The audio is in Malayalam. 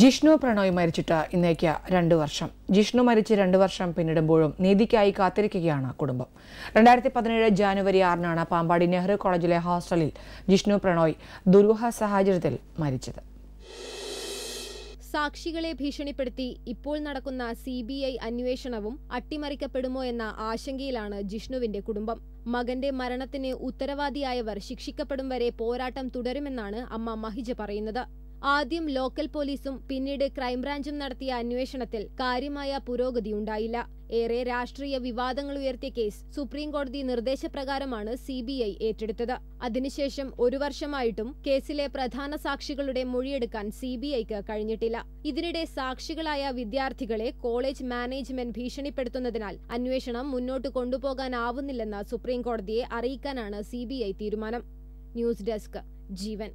ജിഷ്ണു പ്രണോയ് മരിച്ചിട്ട് ഇന്നേക്ക് രണ്ട് വർഷം ജിഷ്ണു മരിച്ച് രണ്ട് വർഷം പിന്നിടുമ്പോഴും നീതിക്കായി കാത്തിരിക്കുകയാണ് കുടുംബം രണ്ടായിരത്തി പതിനേഴ് ജാനുവരി ആറിനാണ് പാമ്പാടി നെഹ്റു കോളേജിലെ ഹോസ്റ്റലിൽ ജിഷ്ണു പ്രണോയ് ദുരൂഹ സാഹചര്യത്തിൽ മരിച്ചത് സാക്ഷികളെ ഭീഷണിപ്പെടുത്തി ഇപ്പോൾ നടക്കുന്ന സി ബി ഐ അന്വേഷണവും അട്ടിമറിക്കപ്പെടുമോ എന്ന ആശങ്കയിലാണ് ജിഷ്ണുവിന്റെ കുടുംബം മകന്റെ മരണത്തിന് ഉത്തരവാദിയായവർ ശിക്ഷിക്കപ്പെടും വരെ പോരാട്ടം തുടരുമെന്നാണ് അമ്മ മഹിജ പറയുന്നത് ആദ്യം ലോക്കൽ പോലീസും പിന്നീട് ക്രൈംബ്രാഞ്ചും നടത്തിയ അന്വേഷണത്തിൽ കാര്യമായ പുരോഗതി ഉണ്ടായില്ല ഏറെ രാഷ്ട്രീയ വിവാദങ്ങൾ ഉയർത്തിയ കേസ് സുപ്രീംകോടതി നിർദ്ദേശപ്രകാരമാണ് സി ബി ഐ ഏറ്റെടുത്തത് അതിനുശേഷം ഒരു വർഷമായിട്ടും കേസിലെ പ്രധാന സാക്ഷികളുടെ മൊഴിയെടുക്കാൻ സി ബി ഐക്ക് കഴിഞ്ഞിട്ടില്ല ഇതിനിടെ സാക്ഷികളായ വിദ്യാർത്ഥികളെ കോളേജ് മാനേജ്മെന്റ് ഭീഷണിപ്പെടുത്തുന്നതിനാൽ അന്വേഷണം മുന്നോട്ട് കൊണ്ടുപോകാനാവുന്നില്ലെന്ന് സുപ്രീംകോടതിയെ അറിയിക്കാനാണ് സി തീരുമാനം ന്യൂസ് ഡെസ്ക് ജീവൻ